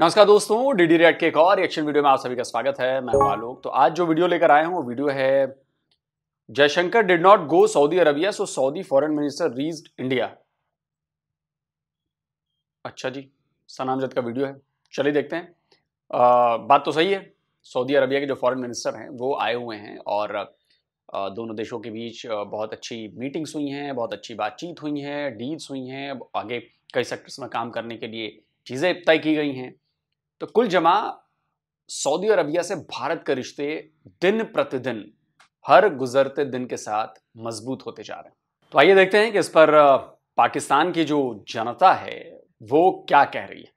नमस्कार दोस्तों DD red के एक और एक्शन वीडियो में आप सभी का स्वागत है मैं आलोक तो आज जो वीडियो लेकर आए हूँ वो वीडियो है Jaishankar did not go Saudi Arabia so Saudi foreign minister रीज इंडिया अच्छा जी सनामजद का वीडियो है चलिए देखते हैं आ, बात तो सही है सऊदी अरबिया के जो फॉरन मिनिस्टर हैं वो आए हुए हैं और दोनों देशों के बीच बहुत अच्छी मीटिंग्स हुई हैं बहुत अच्छी बातचीत हुई है डील्स हुई हैं आगे कई सेक्टर्स में काम करने के लिए चीज़ें तय की गई हैं तो कुल जमा सऊदी अरबिया से भारत के रिश्ते दिन प्रतिदिन हर गुजरते दिन के साथ मजबूत होते जा रहे हैं तो आइए देखते हैं कि इस पर पाकिस्तान की जो जनता है वो क्या कह रही है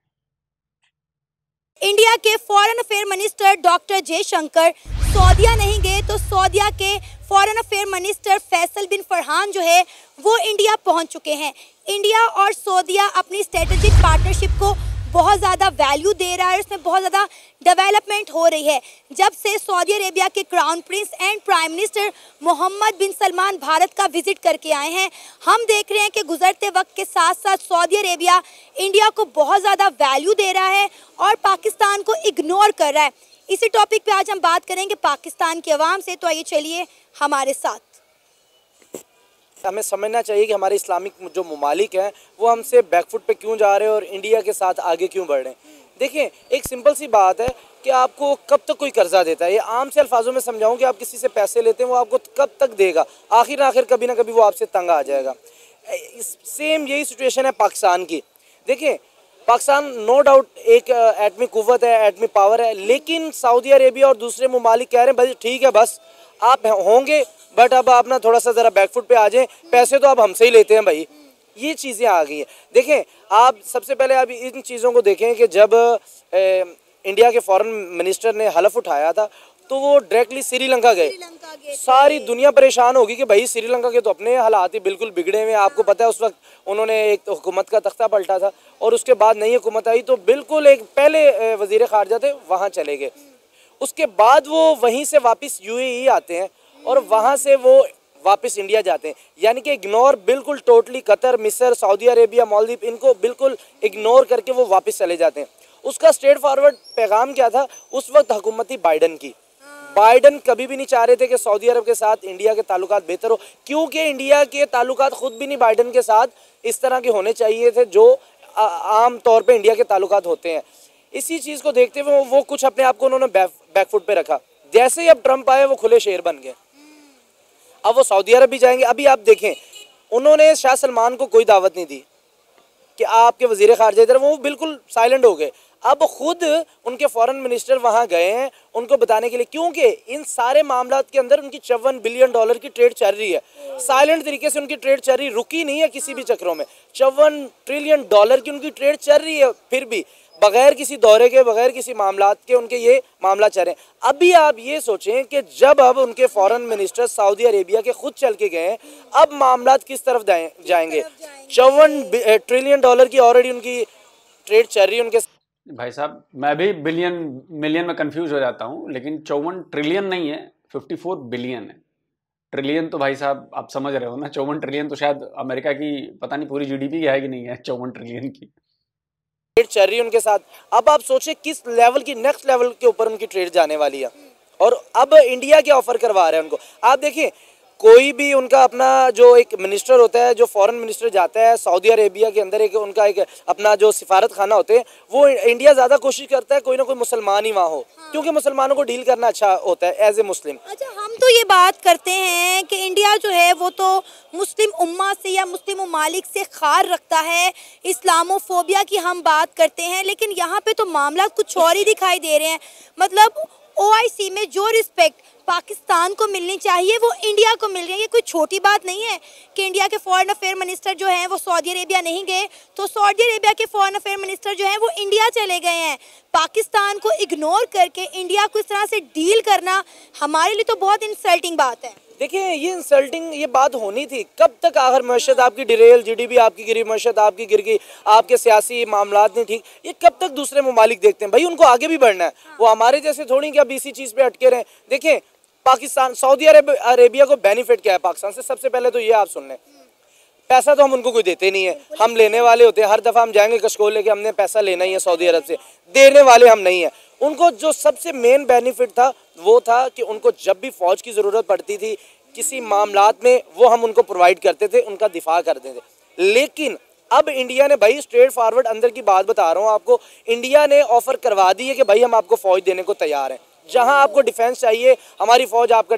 इंडिया के foreign affair minister doctor Jaishankar Saudia नहीं गए तो सऊदीया के foreign affair minister Faisal bin Farhan जो है वो इंडिया पहुंच चुके हैं इंडिया और सऊदीया अपनी स्ट्रेटेजिक पार्टनरशिप को बहुत ज़्यादा वैल्यू दे रहा है इसमें बहुत ज़्यादा डेवलपमेंट हो रही है जब से सऊदी अरेबिया के crown prince and prime minister Mohammed bin Salman Bharat का विजिट करके आए हैं हम देख रहे हैं कि गुजरते वक्त के साथ साथ सऊदी अरेबिया इंडिया को बहुत ज़्यादा वैल्यू दे रहा है और पाकिस्तान को इग्नोर कर रहा है इसी टॉपिक पर आज हम बात करेंगे पाकिस्तान के आवाम से तो आइए चलिए हमारे साथ हमें समझना चाहिए कि हमारे इस्लामिक जो ममालिक हैं वो हमसे बैकफुट पे क्यों जा रहे हैं और इंडिया के साथ आगे क्यों बढ़ रहे हैं देखिए एक सिंपल सी बात है कि आपको कब तक कोई कर्जा देता है ये आम से अल्फाजों में समझाऊँ कि आप किसी से पैसे लेते हैं वो आपको कब तक देगा आखिर ना आखिर कभी ना कभी वो आपसे तंग आ जाएगा सेम यही सिचुएशन है पाकिस्तान की देखिए पाकिस्तान नो डाउट एक एटमी कुत है एटमी पावर है लेकिन सऊदी अरेबिया और दूसरे ममालिक कह रहे हैं भाई ठीक है बस आप होंगे बट अब आप ना थोड़ा सा ज़रा बैकफुट पे आ जाएं पैसे तो आप हमसे ही लेते हैं भाई ये चीज़ें आ गई हैं देखें आप सबसे पहले आप इन चीज़ों को देखें कि जब ए, इंडिया के फॉरेन मिनिस्टर ने हलफ उठाया था तो वो डायरेक्टली श्रीलंका गए सारी दुनिया परेशान होगी कि भाई श्रीलंका के तो अपने हालात ही बिल्कुल बिगड़े हुए आपको पता है उस वक्त उन्होंने एक तो हुकूमत का तख्ता पलटा था और उसके बाद नई हुकूमत आई तो बिल्कुल एक पहले वजीर खारजा थे वहाँ चले गए उसके बाद वो वहीं से वापस यूएई e आते हैं और वहाँ से वो वापस इंडिया जाते हैं यानी कि इग्नोर बिल्कुल टोटली कतर मिसर सऊदी अरेबिया मालदीप इनको बिल्कुल इग्नोर करके वो वापस चले जाते हैं उसका स्ट्रेट फॉरवर्ड पैगाम क्या था उस वक्त हुकूमती बाइडन की बाइडन कभी भी नहीं चाह रहे थे कि सऊदी अरब के साथ इंडिया के ताल्लुक बेहतर हो क्योंकि इंडिया के ताल्लुक खुद भी नहीं बाइडन के साथ इस तरह के होने चाहिए थे जो आम तौर पे इंडिया के ताल्लुक होते हैं इसी चीज़ को देखते हुए वो कुछ अपने आप को उन्होंने बैकफुट पे रखा जैसे ही अब ट्रंप आए वो खुले शेर बन गए अब वो सऊदी अरब भी जाएंगे अभी आप देखें उन्होंने शाह सलमान को कोई दावत नहीं दी कि आपके वजीर खारजा इधर वो बिल्कुल साइलेंट हो गए अब खुद उनके फॉरेन मिनिस्टर वहाँ गए हैं उनको बताने के लिए क्योंकि इन सारे मामला के अंदर उनकी चौवन बिलियन डॉलर की ट्रेड चल रही है साइलेंट तरीके से उनकी ट्रेड चल रही रुकी नहीं है किसी भी चक्रों में चौवन ट्रिलियन डॉलर की उनकी ट्रेड चल रही है फिर भी बगैर किसी दौरे के बगैर किसी मामला के उनके ये मामला चल रहे हैं अभी आप ये सोचें कि जब अब उनके फॉरेन मिनिस्टर सऊदी अरेबिया के खुद चल के गए हैं अब मामला किस तरफ जाएंगे चौवन ट्रिलियन डॉलर eh, की ऑलरेडी उनकी ट्रेड चल रही है उनके भाई साहब मैं भी बिलियन मिलियन में कंफ्यूज हो जाता हूँ लेकिन चौवन ट्रिलियन नहीं है फिफ्टी फोर बिलियन है ट्रिलियन तो भाई साहब आप समझ रहे हो ना चौवन ट्रिलियन तो शायद अमेरिका की पता नहीं पूरी जीडीपी है कि नहीं है चौवन ट्रिलियन की ट्रेड चल रही है उनके साथ अब आप सोचे किस लेवल की नेक्स्ट लेवल के ऊपर उनकी ट्रेड जाने वाली है और अब इंडिया के ऑफर करवा रहे हैं उनको आप देखिए कोई भी उनका अपना जो एक मिनिस्टर होता है जो फॉरेन मिनिस्टर जाता है सऊदी अरेबिया के अंदर एक उनका एक अपना जो सिफारत खाना होते हैं वो इंडिया ज़्यादा कोशिश करता है कोई ना कोई मुसलमान ही वहाँ हो हाँ। क्योंकि मुसलमानों को डील करना अच्छा होता है एज ए मुस्लिम अच्छा हम तो ये बात करते हैं कि इंडिया जो है वो तो मुस्लिम उम्मा से या मुस्लिम ममालिक से खार रखता है इस्लामोफोबिया की हम बात करते हैं लेकिन यहाँ पे तो मामला कुछ और ही दिखाई दे रहे हैं मतलब ओ में जो रिस्पेक्ट पाकिस्तान को मिलनी चाहिए वो इंडिया को मिल रही है ये कोई छोटी बात नहीं है कि इंडिया के फॉरेन अफेयर मिनिस्टर जो हैं वो सऊदी अरेबिया नहीं गए तो सऊदी अरेबिया के फॉरेन अफेयर मिनिस्टर जो हैं वो इंडिया चले गए हैं पाकिस्तान को इग्नोर करके इंडिया को इस तरह से डील करना हमारे लिए तो बहुत इंसल्टिंग बात है देखिए ये इंसल्टिंग ये बात होनी थी कब तक आखिर मैशत आपकी डिरेल जीडीपी आपकी गिरी मैशत आपकी गिर गई आपके सियासी मामला नहीं ठीक ये कब तक दूसरे ममालिक देखते हैं भाई उनको आगे भी बढ़ना है वो हमारे जैसे थोड़ी क्या अब इसी चीज़ पर अटके रहे देखें पाकिस्तान सऊदी अरब अरेबिया को बेनिफिट क्या है पाकिस्तान से सबसे पहले तो ये आप सुन लें पैसा तो हम उनको कोई देते नहीं है हम लेने वाले होते हैं हर दफ़ा हम जाएंगे कशकोल लेके हमने पैसा लेना ही है सऊदी अरब से देने वाले हम नहीं हैं उनको जो सबसे मेन बेनिफिट था वो था कि उनको जब भी फ़ौज की ज़रूरत पड़ती थी किसी मामला में वो हम उनको प्रोवाइड करते थे उनका दिफा करते थे लेकिन अब इंडिया ने भाई स्ट्रेट फॉरवर्ड अंदर की बात बता रहा हूँ आपको इंडिया ने ऑफ़र करवा दी है कि भाई हम आपको फ़ौज देने को तैयार हैं जहां आपको डिफेंस चाहिए हमारी फौज आपका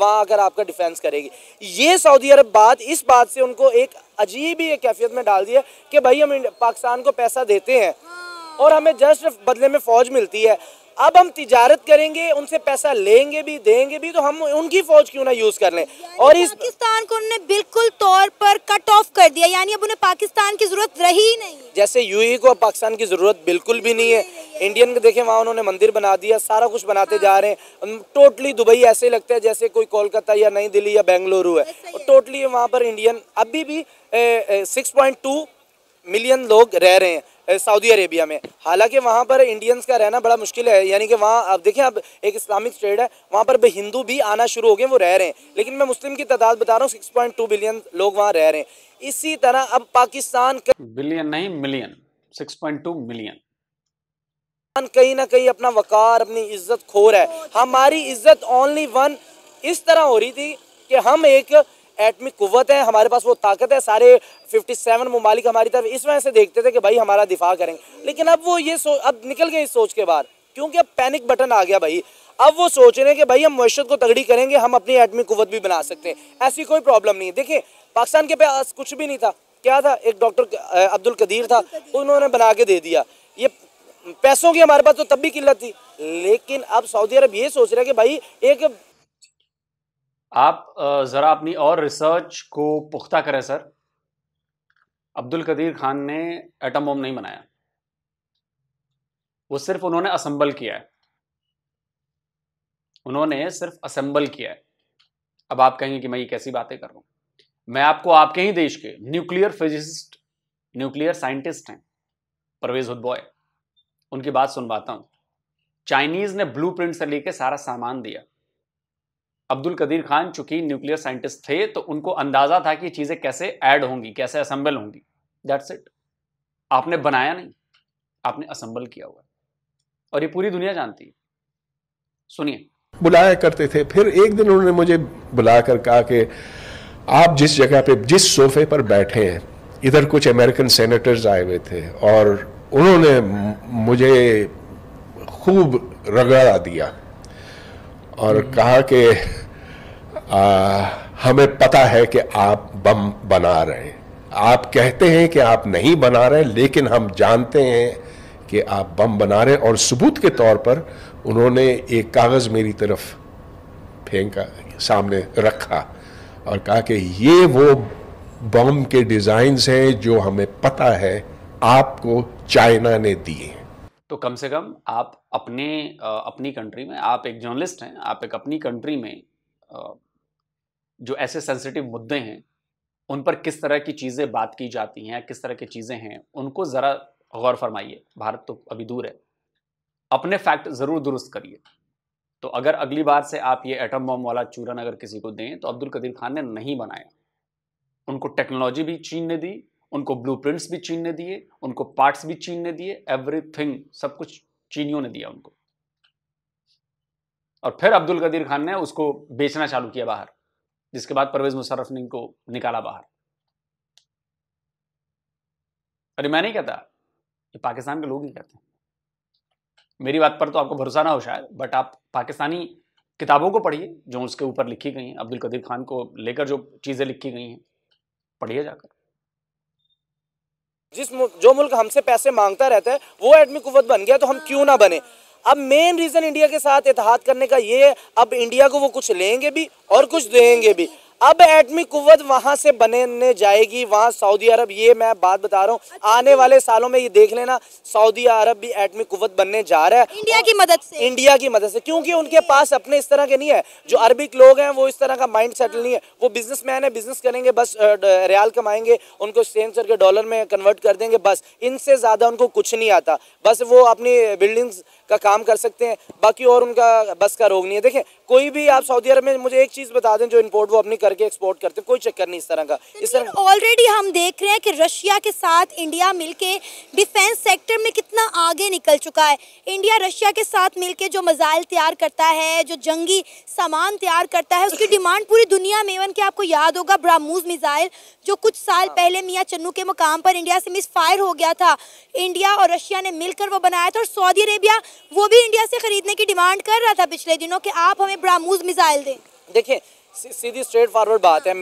वहां आकर आपका डिफेंस करेगी ये सऊदी अरब बात इस बात से उनको एक अजीब ही कैफियत में डाल दिया कि भाई हम पाकिस्तान को पैसा देते हैं हाँ। और हमें जस्ट बदले में फ़ौज मिलती है अब हम तिजारत करेंगे उनसे पैसा लेंगे भी देंगे भी तो हम उनकी फौज क्यों ना यूज कर लें और इस पाकिस्तान को उन्होंने बिल्कुल तौर पर कट ऑफ कर दिया यानी अब उन्हें पाकिस्तान की जरूरत रही नहीं जैसे यू को अब पाकिस्तान की जरूरत बिल्कुल भी नहीं है इंडियन को देखें वहाँ उन्होंने मंदिर बना दिया सारा कुछ बनाते हाँ। जा रहे हैं टोटली दुबई ऐसे लगता है जैसे कोई कोलकाता या नई दिल्ली या बेंगलुरु है और टोटली वहाँ पर इंडियन अभी भी सिक्स पॉइंट टू मिलियन लोग रह रहे हैं सऊदी अरेबिया में हालांकि वहाँ पर इंडियंस का रहना बड़ा मुश्किल है यानी कि वहाँ अब देखें अब एक इस्लामिक स्टेट है वहाँ पर भी हिंदू भी आना शुरू हो गए वो रह रहे हैं लेकिन मैं मुस्लिम की तादाद बता रहा हूँ सिक्स टू बिलियन लोग वहाँ रह रहे हैं इसी तरह अब पाकिस्तान का बिलियन नहीं million six point two million कहीं ना कहीं अपना वकार अपनी इज्जत खो रहा है हमारी इज्जत ओनली वन इस तरह हो रही थी कि हम एक एटमी कुत है हमारे पास वो ताकत है सारे 57 ममालिक हमारी तरफ इस वजह से देखते थे कि भाई हमारा दिफा करेंगे लेकिन अब वो ये सो अब निकल गए इस सोच के बाहर क्योंकि अब पैनिक बटन आ गया भाई अब वो सोच रहे हैं कि भाई हम मैशत को तगड़ी करेंगे हम अपनी एटमी कुत भी बना सकते हैं ऐसी कोई प्रॉब्लम नहीं है देखिए पाकिस्तान के पास कुछ भी नहीं था क्या था एक डॉक्टर अब्दुल कदीर था उन्होंने बना के दे दिया ये पैसों की हमारे पास तो तब भी किल्लत थी लेकिन अब सऊदी अरब ये सोच रहा है कि भाई एक आप ज़रा अपनी और रिसर्च को पुख्ता करें सर अब्दुल कदीर खान ने एटम बम नहीं बनाया वो सिर्फ उन्होंने असम्बल किया है उन्होंने सिर्फ असेंबल किया है अब आप कहेंगे कि मैं ये कैसी बातें कर रहा हूं मैं आपको आपके ही देश के न्यूक्लियर फिजिसिस्ट न्यूक्लियर साइंटिस्ट हैं परवेज हुदबॉय उनकी बात सुनवाता हूं चाइनीज ने ब्लूप्रिंट से लेकर सारा सामान दिया अब्दुल कदीर खान चूंकि न्यूक्लियर साइंटिस्ट थे तो उनको अंदाजा था कि चीज़ें कैसे ऐड होंगी कैसे असम्बल होंगी दैट्स इट आपने बनाया नहीं आपने असेंबल किया हुआ और ये पूरी दुनिया जानती है सुनिए बुलाया करते थे फिर एक दिन उन्होंने मुझे बुला कर कहा कि आप जिस जगह पे जिस सोफे पर बैठे हैं इधर कुछ अमेरिकन सेनेटर्स आए हुए थे और उन्होंने मुझे खूब रगड़ा दिया और कहा कि हमें पता है कि आप बम बना रहे हैं आप कहते हैं कि आप नहीं बना रहे लेकिन हम जानते हैं कि आप बम बना रहे और सबूत के तौर पर उन्होंने एक कागज़ मेरी तरफ फेंका सामने रखा और कहा कि ये वो बम के डिज़ाइंस हैं जो हमें पता है आपको चाइना ने दिए तो कम से कम आप अपने अपनी कंट्री में आप एक जर्नलिस्ट हैं आप एक अपनी कंट्री में जो ऐसे सेंसिटिव मुद्दे हैं उन पर किस तरह की चीज़ें बात की जाती हैं किस तरह की चीज़ें हैं उनको ज़रा गौर फरमाइए भारत तो अभी दूर है अपने फैक्ट ज़रूर दुरुस्त करिए तो अगर अगली बार से आप ये एटम बॉम्ब वाला चूरन अगर किसी को दें तो अब्दुल कदीर खान ने नहीं बनाया उनको टेक्नोलॉजी भी चीन ने दी उनको ब्लूप्रिंट्स भी चीन ने दिए उनको पार्ट्स भी चीन ने दिए एवरीथिंग सब कुछ चीनियों ने दिया उनको और फिर अब्दुल कदीर खान ने उसको बेचना चालू किया बाहर जिसके बाद परवेज मुशर्रफ ने इनको निकाला बाहर अरे मैं नहीं कहता ये पाकिस्तान के लोग ही कहते हैं मेरी बात पर तो आपको भरोसा ना हो शायद बट आप पाकिस्तानी किताबों को पढ़िए जो उसके ऊपर लिखी गई हैं अब्दुल कदीर खान को लेकर जो चीज़ें लिखी गई हैं पढ़िए जाकर जिस जो मुल्क हमसे पैसे मांगता रहता है वो एटमी कुवत बन गया तो हम क्यों ना बने अब मेन रीज़न इंडिया के साथ इतिहाद करने का ये है अब इंडिया को वो कुछ लेंगे भी और कुछ देंगे भी अब एटमी कुत वहाँ से बनने जाएगी वहाँ सऊदी अरब ये मैं बात बता रहा हूँ अच्छा। आने वाले सालों में ये देख लेना सऊदी अरब भी एटमी कुत बनने जा रहा है इंडिया की मदद से इंडिया की मदद से क्योंकि उनके पास अपने इस तरह के नहीं है जो अरबिक लोग हैं वो इस तरह का माइंड सेटल नहीं है वो बिजनेस मैन है बिजनेस करेंगे बस रियाल कमाएंगे उनको सेंस करके डॉलर में कन्वर्ट कर देंगे बस इनसे ज़्यादा उनको कुछ नहीं आता बस वो अपनी बिल्डिंग्स का काम कर सकते हैं बाकी और उनका बस का रोग नहीं है देखें कोई भी आप सऊदी अरब में मुझे एक चीज़ बता दें जो इम्पोर्ट वो अपनी करके एक्सपोर्ट करते हैं कोई चक्कर नहीं इस तरह का इस तरह ऑलरेडी हम देख रहे हैं कि रशिया के साथ इंडिया मिल डिफेंस सेक्टर में कितना आगे निकल चुका है इंडिया रशिया के साथ मिल जो मज़ाइल तैयार करता है जो जंगी सामान तैयार करता है उसकी डिमांड पूरी दुनिया में इवन के आपको याद होगा ब्रामूज मिज़ाइल जो कुछ साल हाँ। पहले मियाँ चन्नू के मुकाम पर इंडिया से मिस फायर हो गया था इंडिया और रशिया ने मिलकर वो बनाया था और सऊदी अरेबिया वो भी इंडिया से खरीदने की डिमांड कर रहा था पिछले दिनों कि आप हमें ब्रामूज मिसाइल दें देखिए सीधी स्ट्रेट फॉरवर्ड बात है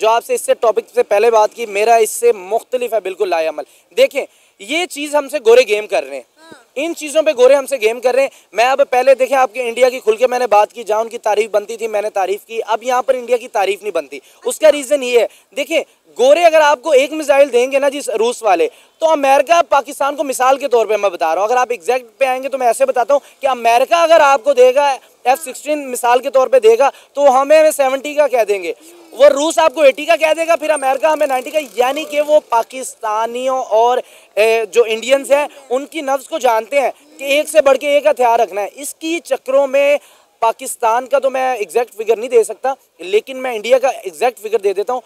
जो आपसे इससे टॉपिक से पहले बात की मेरा इससे मुख्तलिफ है बिल्कुल लाएमल देखें ये चीज़ हमसे गोरे गेम कर रहे हैं हाँ। इन चीज़ों पे गोरे हमसे गेम कर रहे हैं मैं अब पहले देखें आपके इंडिया की खुल के मैंने बात की जहाँ उनकी तारीफ बनती थी मैंने तारीफ की अब यहाँ पर इंडिया की तारीफ नहीं बनती उसका रीज़न ये है देखिए गोरे अगर आपको एक मिसाइल देंगे ना जिस रूस वाले तो अमेरिका पाकिस्तान को मिसाल के तौर पे मैं बता रहा हूँ अगर आप एग्जैक्ट पे आएंगे तो मैं ऐसे बताता हूँ कि अमेरिका अगर आपको देगा एफ सिक्सटीन मिसाल के तौर पे देगा तो हमें सेवेंटी का कह देंगे वो रूस आपको एटी का कह देगा फिर अमेरिका हमें नाइन्टी का यानी कि वो पाकिस्तानियों और जो इंडियंस हैं उनकी नफ्स को जानते हैं कि एक से बढ़ के एक हथियार रखना है इसकी चक्रों में पाकिस्तान का तो मैं एग्जैक्ट फिगर नहीं दे सकता लेकिन मैं इंडिया का एग्जैक्ट फिगर दे देता हूँ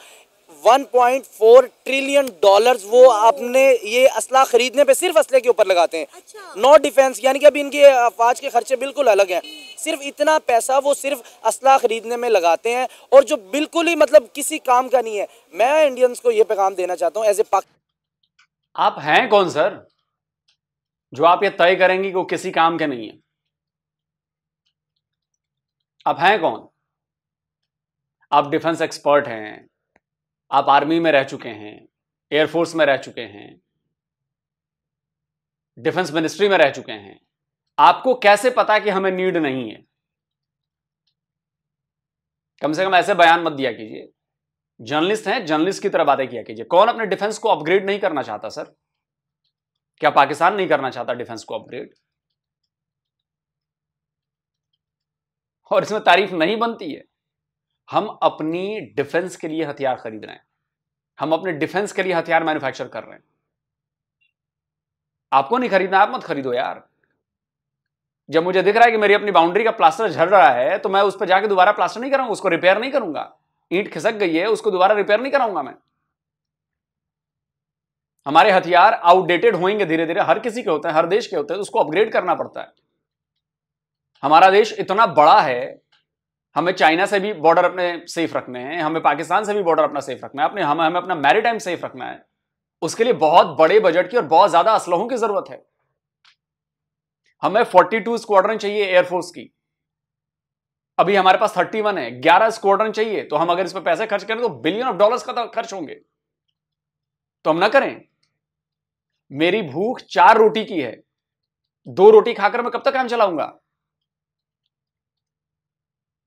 1.4 ट्रिलियन डॉलर्स वो अपने ये असला खरीदने पे सिर्फ असले के ऊपर लगाते हैं अच्छा। नॉट डिफेंस यानी कि अभी इनके अफवाज के खर्चे बिल्कुल अलग हैं सिर्फ इतना पैसा वो सिर्फ असला खरीदने में लगाते हैं और जो बिल्कुल ही मतलब किसी काम का नहीं है मैं इंडियंस को ये पैगाम देना चाहता हूँ एज ए पाक आप हैं कौन सर जो आप ये तय करेंगे कि वो किसी काम के नहीं है आप हैं कौन आप डिफेंस एक्सपर्ट हैं आप आर्मी में रह चुके हैं एयरफोर्स में रह चुके हैं डिफेंस मिनिस्ट्री में रह चुके हैं आपको कैसे पता कि हमें नीड नहीं है कम से कम ऐसे बयान मत दिया कीजिए जर्नलिस्ट हैं जर्नलिस्ट की तरह बातें किया कीजिए कौन अपने डिफेंस को अपग्रेड नहीं करना चाहता सर क्या पाकिस्तान नहीं करना चाहता डिफेंस को अपग्रेड और इसमें तारीफ नहीं बनती है हम अपनी डिफेंस के लिए हथियार खरीद रहे हैं हम अपने डिफेंस के लिए हथियार मैन्युफैक्चर कर रहे हैं आपको नहीं खरीदना आप मत खरीदो यार जब मुझे दिख रहा है कि मेरी अपनी बाउंड्री का प्लास्टर झड़ रहा है तो मैं उस पर जाके दोबारा प्लास्टर नहीं कराऊंगा उसको रिपेयर नहीं करूंगा ईंट खिसक गई है उसको दोबारा रिपेयर नहीं कराऊंगा मैं हमारे हथियार आउटडेटेड होंगे धीरे धीरे हर किसी के होते हैं हर देश के होते हैं तो उसको अपग्रेड करना पड़ता है हमारा देश इतना बड़ा है हमें चाइना से भी बॉर्डर अपने सेफ रखने हैं हमें पाकिस्तान से भी बॉर्डर अपना सेफ रखना है अपने हमें हमें अपना मैरी टाइम सेफ रखना है उसके लिए बहुत बड़े बजट की और बहुत ज्यादा असलहों की जरूरत है हमें 42 स्क्वाड्रन चाहिए एयरफोर्स की अभी हमारे पास 31 है 11 स्क्वाड्रन चाहिए तो हम अगर इस पर पैसे खर्च करें तो बिलियन ऑफ डॉलर्स का तो खर्च होंगे तो हम ना करें मेरी भूख चार रोटी की है दो रोटी खाकर मैं कब तक काम चलाऊंगा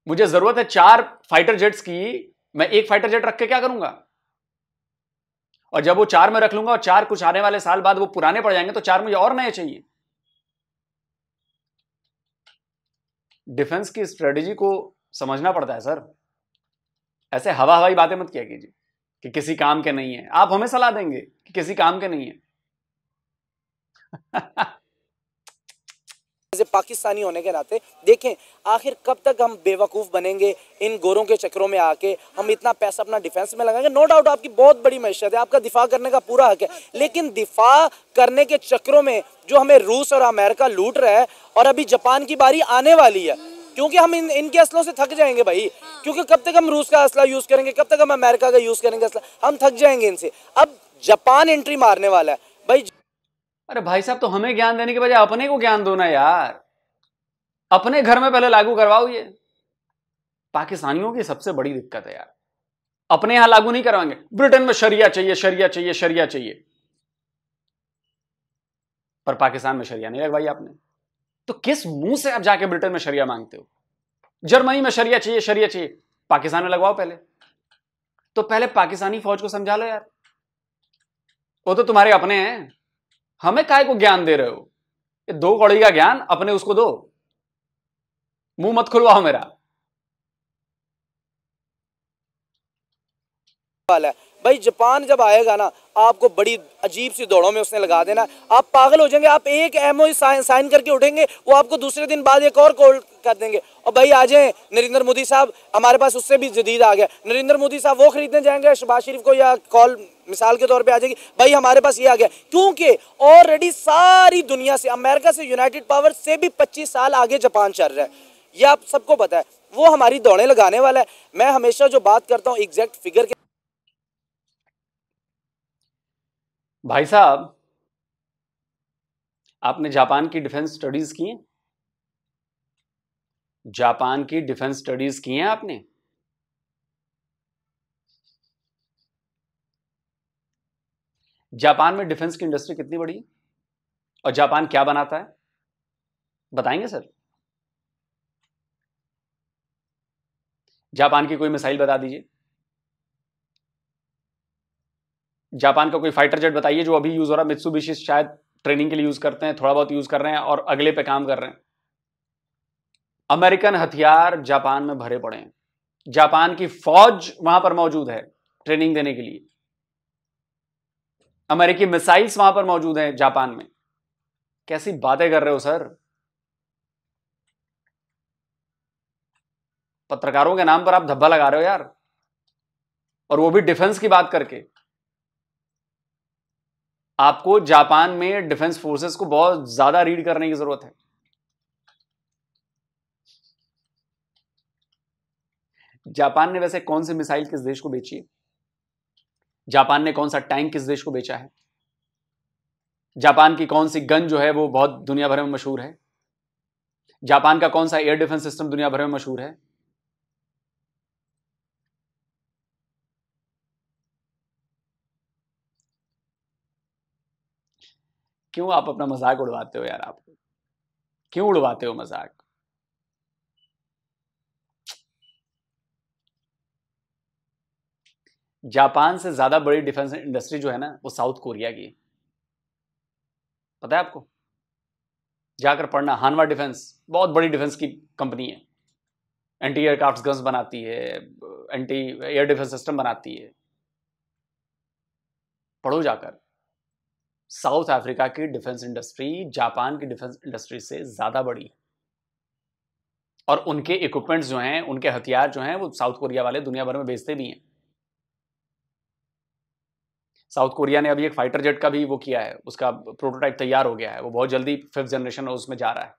मुझे जरूरत है चार फाइटर जेट्स की मैं एक फाइटर जेट रख के क्या करूंगा और जब वो चार में रख लूंगा और चार कुछ आने वाले साल बाद वो पुराने पड़ जाएंगे तो चार मुझे और नए चाहिए डिफेंस की स्ट्रेटेजी को समझना पड़ता है सर ऐसे हवा हवाई बातें मत किया कीजिए कि किसी काम के नहीं है आप हमें सलाह देंगे कि किसी काम के नहीं है पाकिस्तानी होने के नाते देखें आखिर कब तक हम बेवकूफ़ बनेंगे इन गोरों के चक्करों में आके हम इतना पैसा अपना डिफेंस में लगाएंगे नो डाउट आपकी बहुत बड़ी मैशत है आपका दिफा करने का पूरा हक है लेकिन दिफा करने के चक्करों में जो हमें रूस और अमेरिका लूट रहा है और अभी जापान की बारी आने वाली है क्योंकि हम इन इनके असलों से थक जाएंगे भाई क्योंकि कब तक हम रूस का असला यूज़ करेंगे कब तक हम अमेरिका का यूज़ करेंगे असला हम थक जाएंगे इनसे अब जापान एंट्री मारने वाला है भाई अरे भाई साहब तो हमें ज्ञान देने के बजाय अपने को ज्ञान दो ना यार अपने घर में पहले लागू करवाओ ये पाकिस्तानियों की सबसे बड़ी दिक्कत है यार अपने यहां लागू नहीं करवाएंगे ब्रिटेन में शरिया चाहिए शरिया चाहिए शरिया चाहिए पर पाकिस्तान में शरिया नहीं लगवाई आपने तो किस मुंह से आप जाके ब्रिटेन में शरिया मांगते हो जर्मनी में शरिया चाहिए शरिया चाहिए पाकिस्तान में लगवाओ पहले तो पहले पाकिस्तानी फौज को समझा लो यार वो तो तुम्हारे अपने हैं हमें काय को ज्ञान दे रहे हो ये दो कौड़ी का ज्ञान अपने उसको दो मुंह मत खुलवाओ मेरा वाला भाई जापान जब आएगा ना आपको बड़ी अजीब सी दौड़ों में उसने लगा देना आप पागल हो जाएंगे आप एक एमओ e साइन साइन करके उठेंगे वो आपको दूसरे दिन बाद एक और कॉल कर देंगे और भाई आ जाए नरेंद्र मोदी साहब हमारे पास उससे भी जदीद आ गया नरेंद्र मोदी साहब वो खरीदने जाएंगे शबाज शरीफ को या कॉल मिसाल के तौर पे आ जाएगी भाई हमारे पास ये आ गया क्योंकि ऑलरेडी सारी दुनिया से अमेरिका से यूनाइटेड पावर से भी पच्चीस साल आगे जापान चल रहा है ये आप सबको पता है वो हमारी दौड़े लगाने वाला है मैं हमेशा जो बात करता हूँ एग्जैक्ट फिगर के भाई साहब आपने जापान की डिफेंस स्टडीज की हैं जापान की डिफेंस स्टडीज की हैं आपने जापान में डिफेंस की इंडस्ट्री कितनी बड़ी है और जापान क्या बनाता है बताएंगे सर जापान की कोई मिसाइल बता दीजिए जापान का कोई फाइटर जेट बताइए जो अभी यूज हो रहा है मित्सुबिशी शायद ट्रेनिंग के लिए यूज करते हैं थोड़ा बहुत यूज कर रहे हैं और अगले पे काम कर रहे हैं अमेरिकन हथियार जापान में भरे पड़े हैं जापान की फौज वहां पर मौजूद है ट्रेनिंग देने के लिए अमेरिकी मिसाइल्स वहां पर मौजूद हैं जापान में कैसी बातें कर रहे हो सर पत्रकारों के नाम पर आप धब्बा लगा रहे हो यार और वो भी डिफेंस की बात करके आपको जापान में डिफेंस फोर्सेस को बहुत ज्यादा रीड करने की जरूरत है जापान ने वैसे कौन सी मिसाइल किस देश को बेची है जापान ने कौन सा टैंक किस देश को बेचा है जापान की कौन सी गन जो है वो बहुत दुनिया भर में मशहूर है जापान का कौन सा एयर डिफेंस सिस्टम दुनिया भर में मशहूर है क्यों आप अपना मजाक उड़वाते हो यार आप क्यों उड़वाते हो मजाक जापान से ज़्यादा बड़ी डिफेंस इंडस्ट्री जो है ना वो साउथ कोरिया की है पता है आपको जाकर पढ़ना हानवा डिफेंस बहुत बड़ी डिफेंस की कंपनी है एंटी एयरक्राफ्ट गन्स बनाती है एंटी एयर डिफेंस सिस्टम बनाती है पढ़ो जाकर साउथ अफ्रीका की डिफेंस इंडस्ट्री जापान की डिफेंस इंडस्ट्री से ज़्यादा बड़ी है और उनके इक्विपमेंट्स जो हैं उनके हथियार जो हैं वो साउथ कोरिया वाले दुनिया भर में बेचते भी हैं साउथ कोरिया ने अभी एक फाइटर जेट का भी वो किया है उसका प्रोटोटाइप तैयार हो गया है वो बहुत जल्दी फिफ्थ जनरेशन उसमें जा रहा है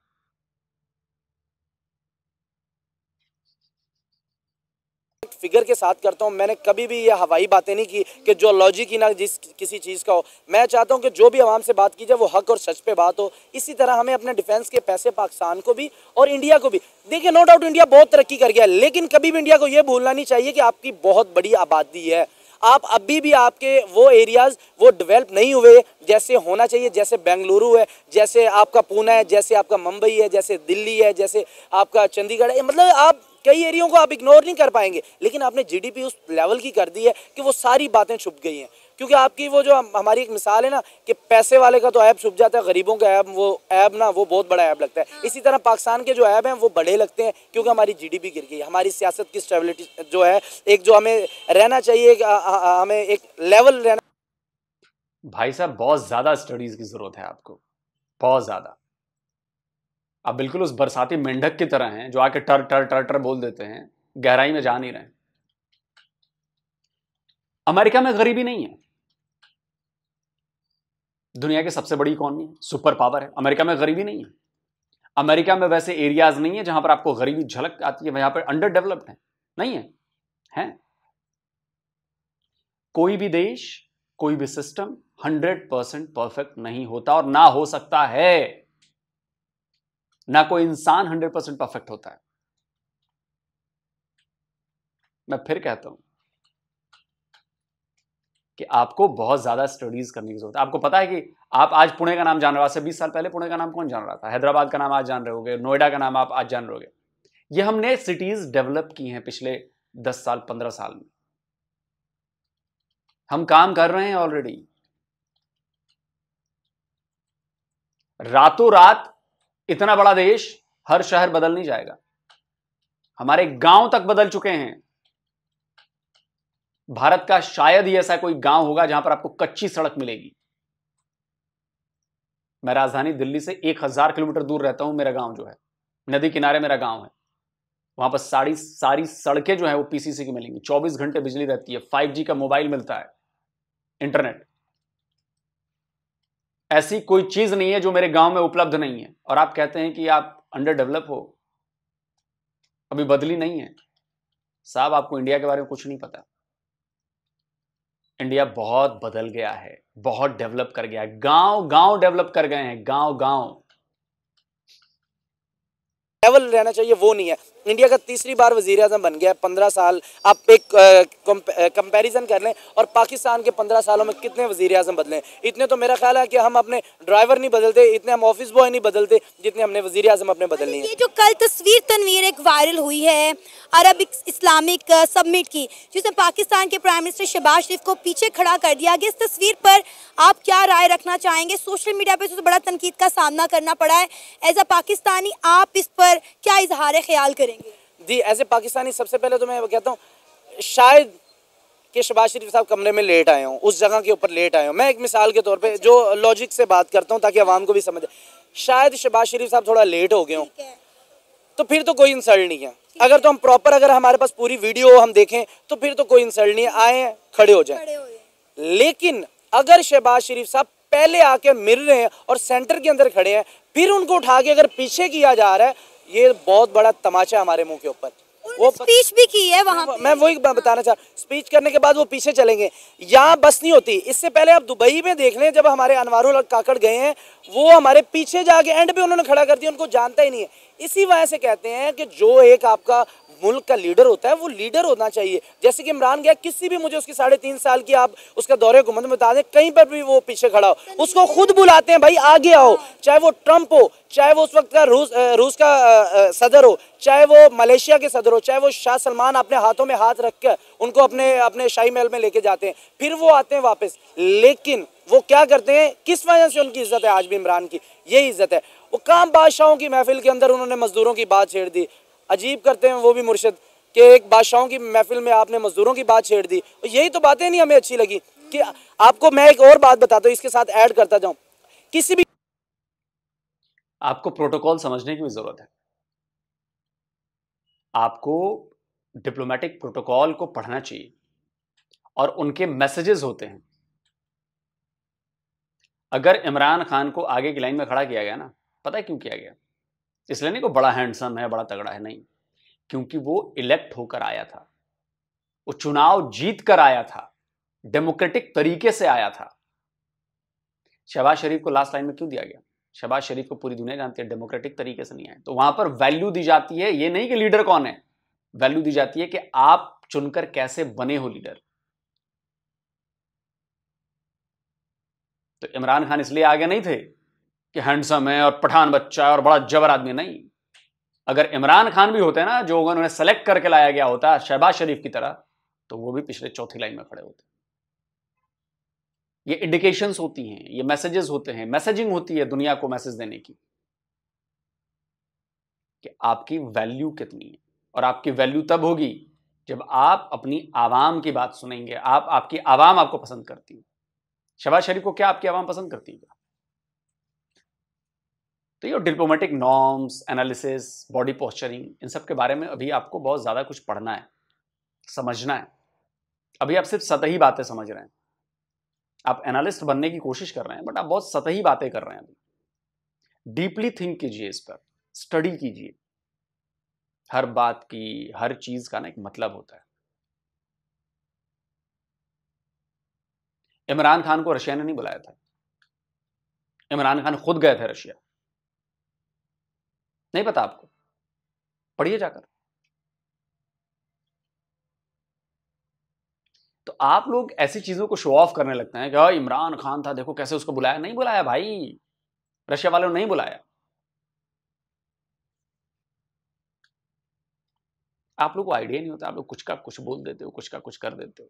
फिगर के साथ करता हूँ मैंने कभी भी ये हवाई बातें नहीं की कि जो लॉजिक ही ना जिस किसी चीज़ का हो मैं चाहता हूँ कि जो भी आवाम से बात की जाए वो हक और सच पे बात हो इसी तरह हमें अपने डिफेंस के पैसे पाकिस्तान को भी और इंडिया को भी देखिए नो डाउट इंडिया बहुत तरक्की कर गया है लेकिन कभी भी इंडिया को ये भूलना नहीं चाहिए कि आपकी बहुत बड़ी आबादी है आप अभी भी आपके वो एरियाज़ वो डेवलप नहीं हुए जैसे होना चाहिए जैसे बेंगलुरु है जैसे आपका पूना है जैसे आपका मुंबई है जैसे दिल्ली है जैसे आपका चंडीगढ़ है मतलब आप कई एरियो को आप इग्नोर नहीं कर पाएंगे लेकिन आपने जीडीपी उस लेवल की कर दी है कि वो सारी बातें छुप गई हैं क्योंकि आपकी वो जो हमारी एक मिसाल है ना कि पैसे वाले का तो ऐप छुप जाता है गरीबों का ऐप वो ऐप ना वो बहुत बड़ा ऐप लगता है हाँ। इसी तरह पाकिस्तान के जो ऐप हैं वो बड़े लगते हैं क्योंकि हमारी जीडीपी गिर गई हमारी सियासत की स्टेबिलिटी जो है एक जो हमें रहना चाहिए हमें एक लेवल रहना भाई साहब बहुत ज़्यादा स्टडीज़ की ज़रूरत है आपको बहुत ज़्यादा आप बिल्कुल उस बरसाती मेंढक की तरह हैं जो आके टर टर टर टर बोल देते हैं गहराई में जा नहीं रहे अमेरिका में गरीबी नहीं है दुनिया की सबसे बड़ी इकॉनमी है सुपर पावर है अमेरिका में गरीबी नहीं है अमेरिका में वैसे एरियाज नहीं है जहां पर आपको गरीबी झलक आती है वहां पर अंडर डेवलप्ड है नहीं है हैं कोई भी देश कोई भी सिस्टम हंड्रेड परसेंट परफेक्ट नहीं होता और ना हो सकता है ना कोई इंसान हंड्रेड परसेंट परफेक्ट होता है मैं फिर कहता हूं कि आपको बहुत ज़्यादा स्टडीज़ करने की जरूरत है आपको पता है कि आप आज पुणे का नाम जान रहे हो आज से बीस साल पहले पुणे का नाम कौन जान रहा था हैदराबाद का नाम आज जान रहे होगे नोएडा का नाम आप आज जान रहे होगे ये हमने सिटीज़ डेवलप की हैं पिछले दस साल पंद्रह साल में हम काम कर रहे हैं ऑलरेडी रातों रात इतना बड़ा देश हर शहर बदल नहीं जाएगा हमारे गांव तक बदल चुके हैं भारत का शायद ही ऐसा कोई गांव होगा जहां पर आपको कच्ची सड़क मिलेगी मैं राजधानी दिल्ली से एक हजार किलोमीटर दूर रहता हूं मेरा गांव जो है नदी किनारे मेरा गांव है वहां पर सारी सारी सड़कें जो है वो पीसीसी की मिलेंगी 24 घंटे बिजली रहती है 5G का मोबाइल मिलता है इंटरनेट ऐसी कोई चीज नहीं है जो मेरे गांव में उपलब्ध नहीं है और आप कहते हैं कि आप अंडर डेवलप हो अभी बदली नहीं है साहब आपको इंडिया के बारे में कुछ नहीं पता इंडिया बहुत बदल गया है बहुत डेवलप कर गया है गांव गांव डेवलप कर गए हैं गांव गांव लेवल रहना चाहिए वो नहीं है इंडिया का तीसरी बार वजीर अजम बन गया पंद्रह साल आप एक कंपैरिजन कर लें और पाकिस्तान के पंद्रह सालों में कितने वजीर अजम बदले इतने तो मेरा ख्याल है कि हम अपने ड्राइवर नहीं बदलते इतने हम ऑफिस बॉय नहीं बदलते जितने हमने वजीर अजम अपने बदलनी है जो कल तस्वीर तनवीर एक वायरल हुई है अरब इस्लामिक सबमिट की जिसमें पाकिस्तान के प्राइम मिनिस्टर शहबाज शरीफ को पीछे खड़ा कर दिया गया इस तस्वीर पर आप क्या राय रखना चाहेंगे सोशल मीडिया पर बड़ा तनकीद का सामना करना पड़ा है एज अ पाकिस्तानी आप इस पर क्या इजहार ख्याल करें दी एज ए पाकिस्तानी सबसे पहले तो मैं कहता हूँ शायद कि शबाज शरीफ साहब कमरे में लेट आए हों उस जगह के ऊपर लेट आए हों मैं एक मिसाल के तौर पे अच्छा। जो लॉजिक से बात करता हूँ ताकि आवाम को भी समझे शायद शबाज शरीफ साहब थोड़ा लेट हो गए हों तो फिर तो कोई इंसल्ट नहीं है अगर तो हम प्रॉपर अगर हमारे पास पूरी वीडियो हम देखें तो फिर तो कोई इंसल्ट नहीं आए खड़े हो जाए लेकिन अगर शहबाज शरीफ साहब पहले आके मिल रहे हैं और सेंटर के अंदर खड़े हैं फिर उनको उठा के अगर पीछे किया जा रहा है ये बहुत बड़ा तमाचा हमारे मुंह के ऊपर वो स्पीच भी की है वहाँ मैं वही बताना चाह स्पीच करने के बाद वो पीछे चलेंगे यहाँ बस नहीं होती इससे पहले आप दुबई में देख लें जब हमारे अनवारुल और काकड़ गए हैं वो हमारे पीछे जाके एंड पे उन्होंने खड़ा कर दिया उनको जानता ही नहीं है इसी वजह से कहते हैं कि जो एक आपका मुल्क का लीडर होता है वो लीडर होना चाहिए जैसे कि इमरान गया किसी भी मुझे उसकी साढ़े तीन साल की आप उसका दौरे हुकूमत में बता दें कहीं पर भी वो पीछे खड़ा हो उसको खुद बुलाते हैं भाई आगे आओ चाहे वो ट्रंप हो चाहे वो उस वक्त का रूस रूस का सदर हो चाहे वो मलेशिया के सदर हो चाहे वो शाह सलमान अपने हाथों में हाथ रख कर उनको अपने अपने शाही महल में लेके जाते हैं फिर वो आते हैं वापस लेकिन वो क्या करते हैं किस वजह से उनकी इज्जत है आज भी इमरान की यही इज्जत है वो काम बादशाहों की महफिल के अंदर उन्होंने मजदूरों की बात छेड़ दी अजीब करते हैं वो भी मुर्शद कि एक बादशाहों की महफिल में आपने मजदूरों की बात छेड़ दी और यही तो बातें नहीं हमें अच्छी लगी कि आपको मैं एक और बात बताता हूँ इसके साथ ऐड करता जाऊँ किसी भी आपको प्रोटोकॉल समझने की जरूरत है आपको डिप्लोमेटिक प्रोटोकॉल को पढ़ना चाहिए और उनके मैसेजेस होते हैं अगर इमरान खान को आगे की लाइन में खड़ा किया गया ना पता है क्यों किया गया इसलिए नहीं को बड़ा हैंडसम है बड़ा तगड़ा है नहीं क्योंकि वो इलेक्ट होकर आया था वो चुनाव जीत कर आया था डेमोक्रेटिक तरीके से आया था शहबाज शरीफ को लास्ट लाइन में क्यों दिया गया शहबाज शरीफ को पूरी दुनिया जानती है डेमोक्रेटिक तरीके से नहीं आए तो वहां पर वैल्यू दी जाती है ये नहीं कि लीडर कौन है वैल्यू दी जाती है कि आप चुनकर कैसे बने हो लीडर तो इमरान खान इसलिए आगे नहीं थे कि हैंडसम है और पठान बच्चा है और बड़ा जबर आदमी नहीं अगर इमरान खान भी होते ना जो उन्हें सेलेक्ट करके लाया गया होता शहबाज शरीफ की तरह तो वो भी पिछले चौथी लाइन में खड़े होते ये इंडिकेशंस होती हैं ये मैसेजेस होते हैं मैसेजिंग होती है दुनिया को मैसेज देने की कि आपकी वैल्यू कितनी है और आपकी वैल्यू तब होगी जब आप अपनी आवाम की बात सुनेंगे आप आपकी आवाम आपको पसंद करती है शहबाज शरीफ को क्या आपकी आवाम पसंद करती है तो ये diplomatic norms analysis body posturing इन सब के बारे में अभी आपको बहुत ज़्यादा कुछ पढ़ना है समझना है अभी आप सिर्फ सतही बातें समझ रहे हैं आप एनालिस्ट बनने की कोशिश कर रहे हैं बट आप बहुत सतही बातें कर रहे हैं अभी डीपली थिंक कीजिए इस पर स्टडी कीजिए हर बात की हर चीज़ का ना एक मतलब होता है इमरान खान को रशिया ने नहीं बुलाया था इमरान खान खुद गए थे रशिया नहीं पता आपको पढ़िए जाकर तो आप लोग ऐसी चीजों को शो ऑफ करने लगते हैं कि इमरान खान था देखो कैसे उसको बुलाया नहीं बुलाया भाई रशिया वालों ने नहीं बुलाया आप लोग को आइडिया नहीं होता आप लोग कुछ का कुछ बोल देते हो कुछ का कुछ कर देते हो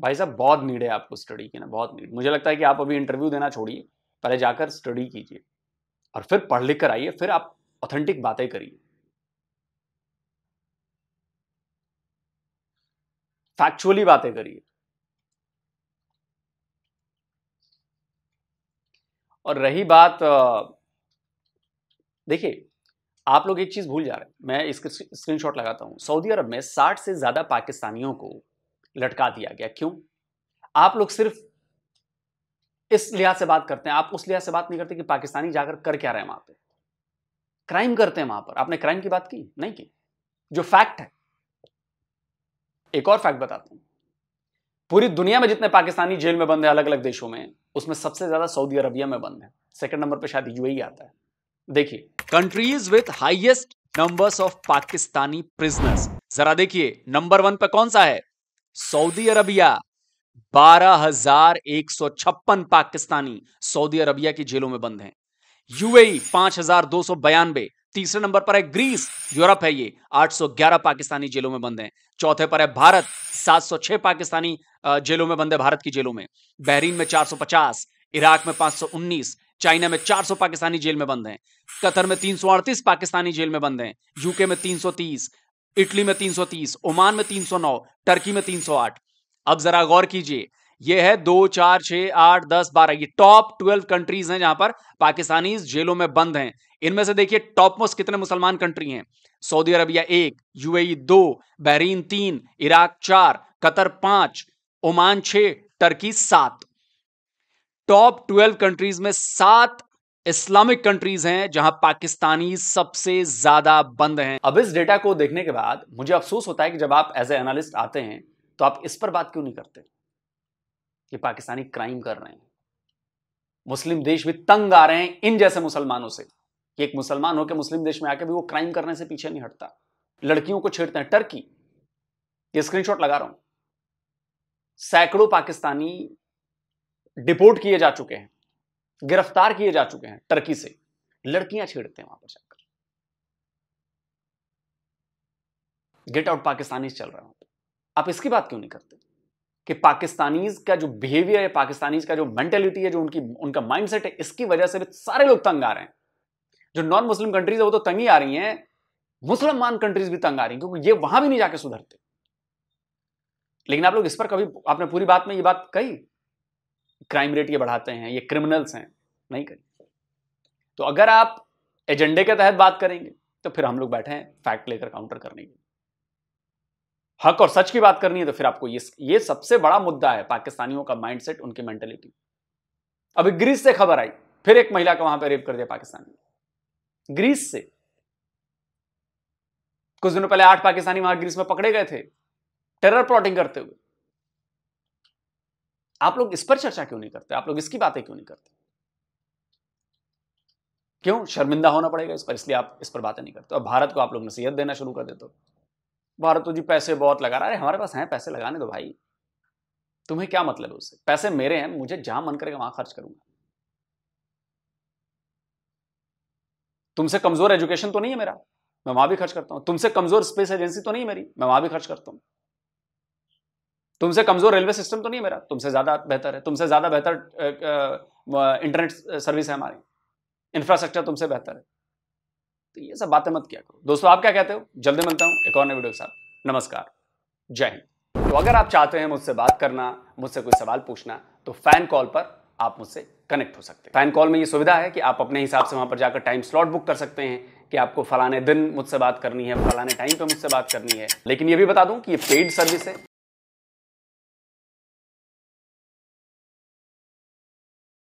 भाई साहब बहुत नीड है आपको स्टडी की ना बहुत नीड मुझे लगता है कि आप अभी इंटरव्यू देना छोड़िए पहले जाकर स्टडी कीजिए और फिर पढ़ लिख कर आइए फिर आप ऑथेंटिक बातें करिए फैक्चुअली बातें करिए और रही बात देखिए आप लोग एक चीज़ भूल जा रहे हैं मैं इसके स्क्रीनशॉट लगाता हूं सऊदी अरब में 60 से ज़्यादा पाकिस्तानियों को लटका दिया गया क्यों आप लोग सिर्फ इस लिहाज से बात करते हैं आप उस लिहाज से बात नहीं करते कि पाकिस्तानी जाकर कर क्या रहे हैं वहां पर क्राइम करते हैं वहां पर आपने क्राइम की बात की नहीं की जो फैक्ट है एक और फैक्ट बताता हूं पूरी दुनिया में जितने पाकिस्तानी जेल में बंद है अलग अलग देशों में उसमें सबसे ज्यादा सऊदी अरबिया में बंद है सेकंड नंबर पर शायद यूएई e आता है देखिए countries with highest numbers of Pakistani prisoners जरा देखिए नंबर वन पर कौन सा है सऊदी अरबिया बारह हजार एक सौ छप्पन पाकिस्तानी सऊदी अरबिया की जेलों में बंद हैं यूएई पांच हजार दो सौ बयानबे तीसरे नंबर पर है ग्रीस यूरोप है ये 811 पाकिस्तानी जेलों में बंद हैं चौथे पर है भारत 706 पाकिस्तानी जेलों में बंद है भारत की जेलों में बहरीन में 450 इराक में 519 चाइना में 400 पाकिस्तानी जेल में बंद हैं कतर में अड़तीस पाकिस्तानी जेल में बंद हैं यूके में 330 इटली में 330 ओमान में 309 टर्की में 308 अब जरा गौर कीजिए ये है दो चार छह आठ दस बारह ये टॉप ट्वेल्व कंट्रीज हैं जहां पर पाकिस्तानी जेलों में बंद हैं इनमें से देखिए टॉप मोस्ट कितने मुसलमान कंट्री हैं सऊदी अरबिया एक यूएई दो बहरीन तीन इराक चार कतर पांच ओमान छह टर्की सात टॉप ट्वेल्व कंट्रीज में सात इस्लामिक कंट्रीज हैं जहां पाकिस्तानी सबसे ज्यादा बंद हैं अब इस डेटा को देखने के बाद मुझे अफसोस होता है कि जब आप एज एनालिस्ट आते हैं तो आप इस पर बात क्यों नहीं करते कि पाकिस्तानी क्राइम कर रहे हैं मुस्लिम देश भी तंग आ रहे हैं इन जैसे मुसलमानों से कि एक मुसलमान होकर मुस्लिम देश में आके भी वो क्राइम करने से पीछे नहीं हटता लड़कियों को छेड़ते हैं टर्की ये स्क्रीनशॉट लगा रहा हूं सैकड़ों पाकिस्तानी डिपोर्ट किए जा चुके हैं गिरफ्तार किए जा चुके हैं टर्की से लड़कियां छेड़ते हैं वहां पर जाकर गेट आउट पाकिस्तानी चल रहा हूं आप इसकी बात क्यों नहीं करते कि पाकिस्तानीज का जो बिहेवियर है पाकिस्तानीज का जो मेंटेलिटी है जो उनकी उनका माइंडसेट है इसकी वजह से भी सारे लोग तंग आ रहे हैं जो नॉन मुस्लिम कंट्रीज है वो तो तंग ही आ रही हैं मुसलमान कंट्रीज भी तंग आ रही हैं क्योंकि ये वहां भी नहीं जाके सुधरते लेकिन आप लोग इस पर कभी आपने पूरी बात में ये बात कही क्राइम रेट ये बढ़ाते हैं ये क्रिमिनल्स हैं नहीं कही तो अगर आप एजेंडे के तहत बात करेंगे तो फिर हम लोग बैठे हैं फैक्ट लेकर काउंटर करने के हक और सच की बात करनी है तो फिर आपको ये ये सबसे बड़ा मुद्दा है पाकिस्तानियों का माइंडसेट उनकी मेंटेलिटी अभी ग्रीस से खबर आई फिर एक महिला का वहां पर रेप कर दिया पाकिस्तानी ग्रीस से कुछ दिनों पहले आठ पाकिस्तानी वहां ग्रीस में पकड़े गए थे टेरर प्लॉटिंग करते हुए आप लोग इस पर चर्चा क्यों नहीं करते आप लोग इसकी बातें क्यों नहीं करते क्यों शर्मिंदा होना पड़ेगा इस पर इसलिए आप इस पर बातें नहीं करते और भारत को आप लोग नसीहत देना शुरू कर देते हो भारत तो जी पैसे बहुत लगा रहा है हमारे पास हैं पैसे लगाने दो भाई तुम्हें क्या मतलब है उससे पैसे मेरे हैं मुझे जहां मन करेगा वहां खर्च करूंगा तुमसे कमजोर एजुकेशन तो नहीं है मेरा मैं वहां भी खर्च करता हूं तुमसे कमजोर स्पेस एजेंसी तो नहीं है मेरी मैं वहां भी खर्च करता हूं तुमसे कमजोर रेलवे सिस्टम तो नहीं है मेरा तुमसे ज्यादा बेहतर है तुमसे ज्यादा बेहतर इंटरनेट सर्विस है हमारी इंफ्रास्ट्रक्चर तुमसे बेहतर है तो ये सब बातें मत किया करो दोस्तों आप क्या कहते हो जल्दी मिलता हूँ एक और नए वीडियो के साथ नमस्कार जय हिंद तो अगर आप चाहते हैं मुझसे बात करना मुझसे कोई सवाल पूछना तो फैन कॉल पर आप मुझसे कनेक्ट हो सकते हैं फैन कॉल में ये सुविधा है कि आप अपने हिसाब से वहां पर जाकर टाइम स्लॉट बुक कर सकते हैं कि आपको फलाने दिन मुझसे बात करनी है फलाने टाइम पर मुझसे बात करनी है लेकिन ये भी बता दूं कि ये पेड सर्विस है